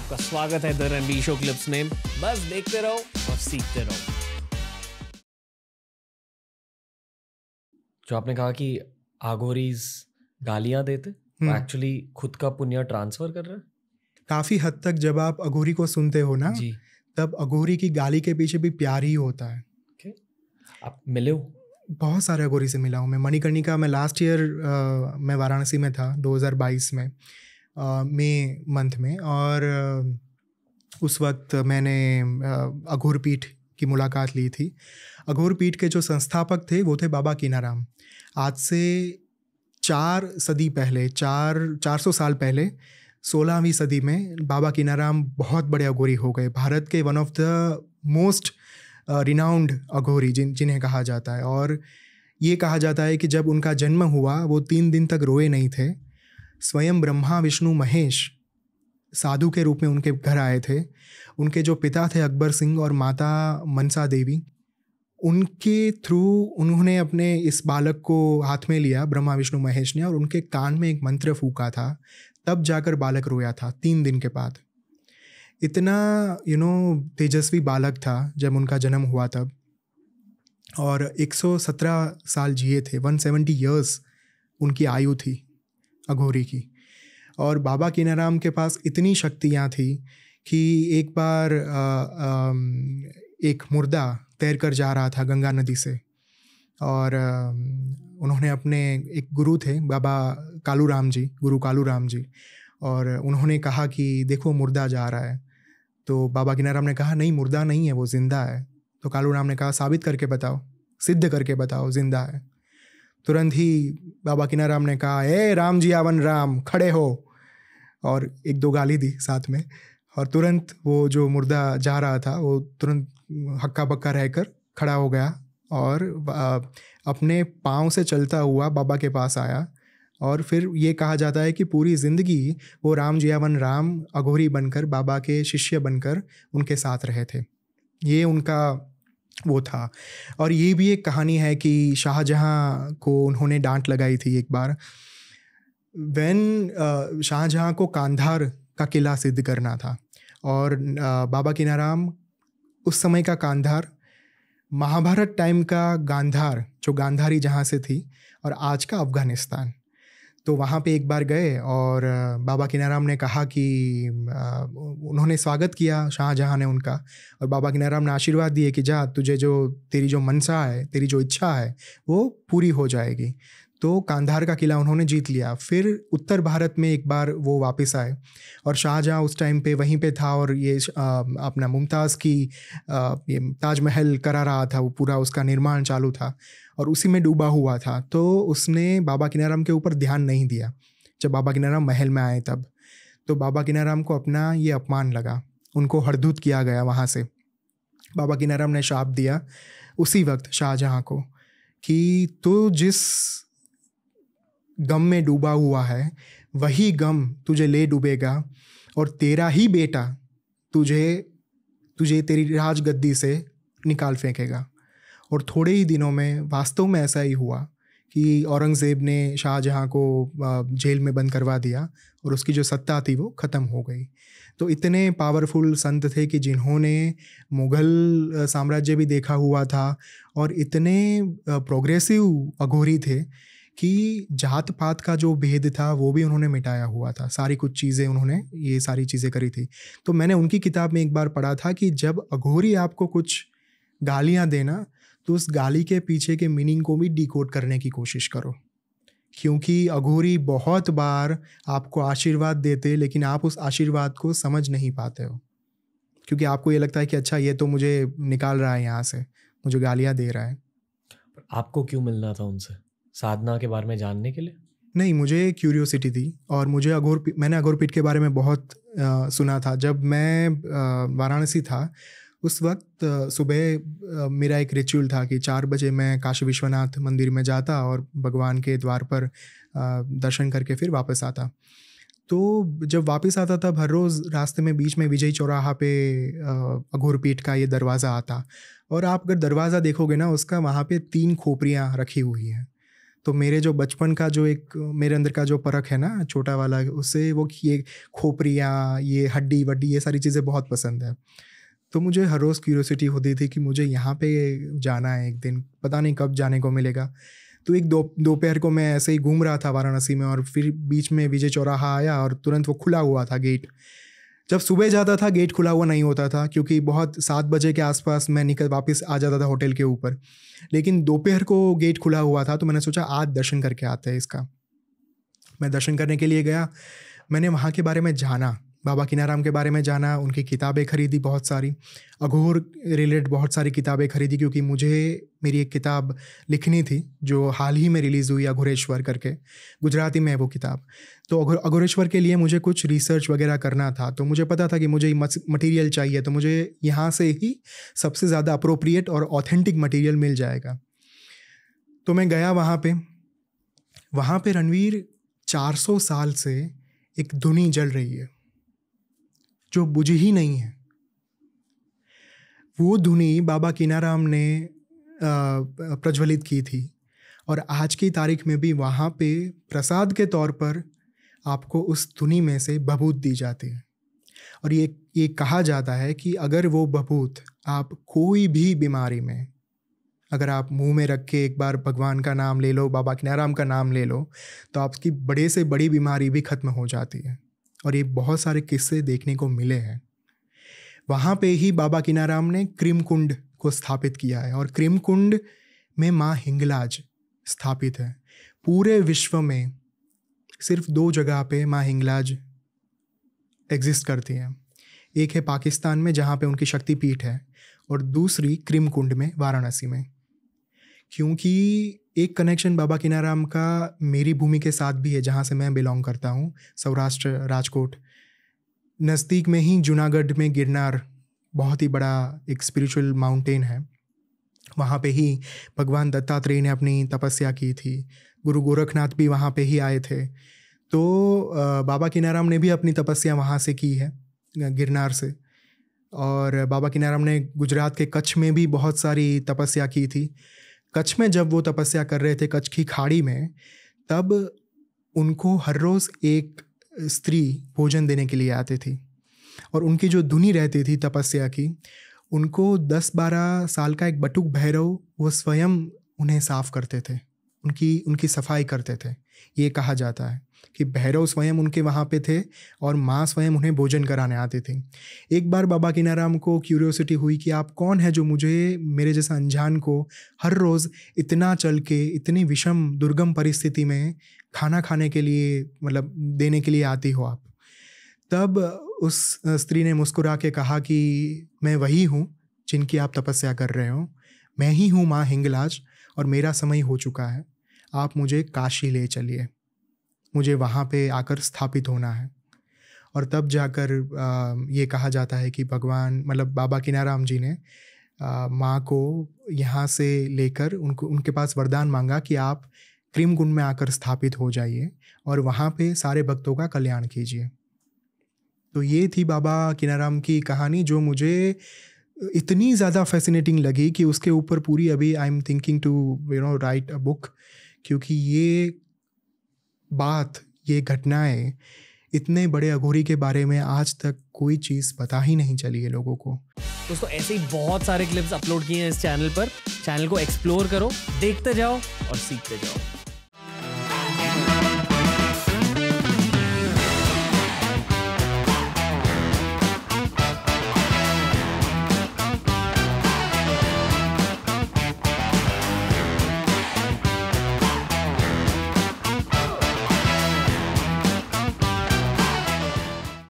आपका स्वागत है द रणबीर शो क्लिप्स में बस देखते रहो और सीखते रहो जो आपने कहा कि आगोरीज गालियां देते एक्चुअली हम्म। खुद का पुण्य ट्रांसफर कर रहे है काफी हद तक जब आप अघोरी को सुनते हो ना जी तब अघोरी की गाली के पीछे भी प्यार ही होता है okay. आप मिले हो बहुत सारे अघोरी से मिला हूँ मैं मणिकर्णिका मैं लास्ट ईयर मैं वाराणसी में था 2022 में मई मंथ में और उस वक्त मैंने अघोरपीठ की मुलाकात ली थी अघोरपीठ के जो संस्थापक थे वो थे बाबा कीनाराम आज से चार सदी पहले चार चार सौ साल पहले सोलहवीं सदी में बाबा कीनाराम बहुत बड़े अघोरी हो गए भारत के one of the most renowned अघोरी जिन जिन्हें कहा जाता है और ये कहा जाता है कि जब उनका जन्म हुआ वो तीन दिन तक रोए नहीं थे स्वयं ब्रह्मा विष्णु महेश साधु के रूप में उनके घर आए थे उनके जो पिता थे अकबर सिंह और माता मनसा देवी उनके थ्रू उन्होंने अपने इस बालक को हाथ में लिया ब्रह्मा विष्णु महेश ने और उनके कान में एक मंत्र फूका था तब जाकर बालक रोया था तीन दिन के बाद इतना यू you नो know, तेजस्वी बालक था जब उनका जन्म हुआ तब और 117 साल जिए थे 170 इयर्स उनकी आयु थी अघोरी की और बाबा किनाराम के पास इतनी शक्तियाँ थी कि एक बार आ, आ, एक मुर्दा तैर कर जा रहा था गंगा नदी से और आ, उन्होंने अपने एक गुरु थे बाबा कालू राम जी गुरु कालू राम जी और उन्होंने कहा कि देखो मुर्दा जा रहा है तो बाबा किनाराम ने कहा नहीं मुर्दा नहीं है वो ज़िंदा है तो कालू राम ने कहा साबित करके बताओ सिद्ध करके बताओ ज़िंदा है तुरंत ही बाबा किनाराम ने कहा ए राम जी आवन राम खड़े हो और एक दो गाली दी साथ में और तुरंत वो जो मुर्दा जा रहा था वो तुरंत हक्का बक्का रहकर खड़ा हो गया और अपने पाँव से चलता हुआ बाबा के पास आया और फिर ये कहा जाता है कि पूरी ज़िंदगी वो राम जियावन राम अघोरी बनकर बाबा के शिष्य बनकर उनके साथ रहे थे ये उनका वो था और ये भी एक कहानी है कि शाहजहाँ को उन्होंने डांट लगाई थी एक बार वैन शाहजहाँ को कांधार का किला सिद्ध करना था और बाबा किनाराम उस समय का कांधार महाभारत टाइम का गांधार जो गांधारी जहाँ से थी और आज का अफगानिस्तान तो वहाँ पे एक बार गए और बाबा किनाराम ने कहा कि उन्होंने स्वागत किया शाहजहाँ ने उनका और बाबा किनाराम ने आशीर्वाद दिए कि जा तुझे जो तेरी जो मनसा है तेरी जो इच्छा है वो पूरी हो जाएगी तो कांधार का किला उन्होंने जीत लिया फिर उत्तर भारत में एक बार वो वापस आए और शाहजहाँ उस टाइम पे वहीं पे था और ये अपना मुमताज़ की ये ताजमहल करा रहा था वो पूरा उसका निर्माण चालू था और उसी में डूबा हुआ था तो उसने बाबा किनाराम के ऊपर ध्यान नहीं दिया जब बाबा किनाराम महल में आए तब तो बाबा किनाराम को अपना ये अपमान लगा उनको हरदूत किया गया वहाँ से बाबा किनाराम ने शाप दिया उसी वक्त शाहजहाँ को कि तो जिस गम में डूबा हुआ है वही गम तुझे ले डूबेगा और तेरा ही बेटा तुझे तुझे तेरी राजगद्दी से निकाल फेंकेगा और थोड़े ही दिनों में वास्तव में ऐसा ही हुआ कि औरंगज़ेब ने शाहजहाँ को जेल में बंद करवा दिया और उसकी जो सत्ता थी वो ख़त्म हो गई तो इतने पावरफुल संत थे कि जिन्होंने मुग़ल साम्राज्य भी देखा हुआ था और इतने प्रोग्रेसिव अघोरी थे कि जात पात का जो भेद था वो भी उन्होंने मिटाया हुआ था सारी कुछ चीज़ें उन्होंने ये सारी चीज़ें करी थी तो मैंने उनकी किताब में एक बार पढ़ा था कि जब अघोरी आपको कुछ गालियाँ देना तो उस गाली के पीछे के मीनिंग को भी डिकोड करने की कोशिश करो क्योंकि अघोरी बहुत बार आपको आशीर्वाद देते लेकिन आप उस आशीर्वाद को समझ नहीं पाते हो क्योंकि आपको ये लगता है कि अच्छा ये तो मुझे निकाल रहा है यहाँ से मुझे गालियाँ दे रहा है आपको क्यों मिलना था उनसे साधना के बारे में जानने के लिए नहीं मुझे क्यूरियोसिटी थी और मुझे अघोर मैंने अघोर पीठ के बारे में बहुत आ, सुना था जब मैं वाराणसी था उस वक्त सुबह मेरा एक रिचुअल था कि चार बजे मैं काशी विश्वनाथ मंदिर में जाता और भगवान के द्वार पर दर्शन करके फिर वापस आता तो जब वापस आता तब हर रोज़ रास्ते में बीच में विजय चौराहा पे अघोर पीठ का ये दरवाज़ा आता और आप अगर दरवाज़ा देखोगे ना उसका वहाँ पे तीन खोपरियाँ रखी हुई हैं तो मेरे जो बचपन का जो एक मेरे अंदर का जो परख है ना छोटा वाला उससे वो ये खोपरियाँ ये हड्डी वड्डी ये सारी चीज़ें बहुत पसंद है तो मुझे हर रोज़ क्यूरोसिटी होती थी कि मुझे यहाँ पे जाना है एक दिन पता नहीं कब जाने को मिलेगा तो एक दो दोपहर को मैं ऐसे ही घूम रहा था वाराणसी में और फिर बीच में विजय चौराहा आया और तुरंत वो खुला हुआ था गेट जब सुबह जाता था गेट खुला हुआ नहीं होता था क्योंकि बहुत सात बजे के आसपास मैं निकल वापस आ जाता था होटल के ऊपर लेकिन दोपहर को गेट खुला हुआ था तो मैंने सोचा आज दर्शन करके आते हैं इसका मैं दर्शन करने के लिए गया मैंने वहाँ के बारे में जाना बाबा किनाराम के बारे में जाना उनकी किताबें खरीदी बहुत सारी अघोर रिलेटेड बहुत सारी किताबें खरीदी क्योंकि मुझे मेरी एक किताब लिखनी थी जो हाल ही में रिलीज़ हुई अघोरेश्वर करके गुजराती में है वो किताब तो अघोर अघोरेश्वर के लिए मुझे कुछ रिसर्च वगैरह करना था तो मुझे पता था कि मुझे मटेरियल चाहिए तो मुझे यहाँ से ही सबसे ज़्यादा अप्रोप्रिएट और ऑथेंटिक मटेरियल मिल जाएगा तो मैं गया वहाँ पे वहाँ पे रणवीर 400 साल से एक धुनी जल रही है जो बुझ ही नहीं है वो धुनी बाबा किनाराम ने प्रज्वलित की थी और आज की तारीख में भी वहाँ पे प्रसाद के तौर पर आपको उस धुनी में से बबूत दी जाती है और ये ये कहा जाता है कि अगर वो बबूत आप कोई भी बीमारी में अगर आप मुंह में रख के एक बार भगवान का नाम ले लो बाबा किनाराम का नाम ले लो तो आपकी बड़े से बड़ी बीमारी भी खत्म हो जाती है और ये बहुत सारे किस्से देखने को मिले हैं वहाँ पे ही बाबा किनाराम ने क्रिमकुंड को स्थापित किया है और क्रिमकुंड में माँ हिंगलाज स्थापित है पूरे विश्व में सिर्फ दो जगह पे माँ हिंगलाज एग्जिस्ट करती हैं एक है पाकिस्तान में जहाँ पे उनकी शक्तिपीठ है और दूसरी क्रिमकुंड में वाराणसी में क्योंकि एक कनेक्शन बाबा किनाराम का मेरी भूमि के साथ भी है जहाँ से मैं बिलोंग करता हूँ सौराष्ट्र राजकोट नज़दीक में ही जूनागढ़ में गिरनार बहुत ही बड़ा एक स्पिरिचुअल माउंटेन है वहाँ पे ही भगवान दत्तात्रेय ने अपनी तपस्या की थी गुरु गोरखनाथ भी वहाँ पे ही आए थे तो बाबा किनाराम ने भी अपनी तपस्या वहाँ से की है गिरनार से और बाबा किनाराम ने गुजरात के कच्छ में भी बहुत सारी तपस्या की थी कच्छ में जब वो तपस्या कर रहे थे कच्छ की खाड़ी में तब उनको हर रोज़ एक स्त्री भोजन देने के लिए आती थी और उनकी जो धुनी रहती थी तपस्या की उनको दस बारह साल का एक बटुक भैरव वो स्वयं उन्हें साफ़ करते थे उनकी उनकी सफाई करते थे ये कहा जाता है कि भैरव स्वयं उनके वहाँ पे थे और माँ स्वयं उन्हें भोजन कराने आते थे एक बार बाबा किनाराम को क्यूरियोसिटी हुई कि आप कौन है जो मुझे मेरे जैसा अनजान को हर रोज़ इतना चल के इतनी विषम दुर्गम परिस्थिति में खाना खाने के लिए मतलब देने के लिए आती हो आप तब उस स्त्री ने मुस्कुरा के कहा कि मैं वही हूँ जिनकी आप तपस्या कर रहे हो मैं ही हूँ माँ हिंगलाज और मेरा समय हो चुका है आप मुझे काशी ले चलिए मुझे वहाँ पे आकर स्थापित होना है और तब जाकर ये कहा जाता है कि भगवान मतलब बाबा किनाराम जी ने माँ को यहाँ से लेकर उनको उनके पास वरदान मांगा कि आप क्रीम में आकर स्थापित हो जाइए और वहाँ पे सारे भक्तों का कल्याण कीजिए तो ये थी बाबा किनाराम की कहानी जो मुझे इतनी ज़्यादा फैसिनेटिंग लगी कि उसके ऊपर पूरी अभी I am thinking to you know write a book क्योंकि ये बात ये घटनाएं इतने बड़े अघोरी के बारे में आज तक कोई चीज़ पता ही नहीं चली है लोगों को दोस्तों ऐसे ही बहुत सारे क्लिप्स अपलोड किए हैं इस चैनल पर चैनल को एक्सप्लोर करो देखते जाओ और सीखते जाओ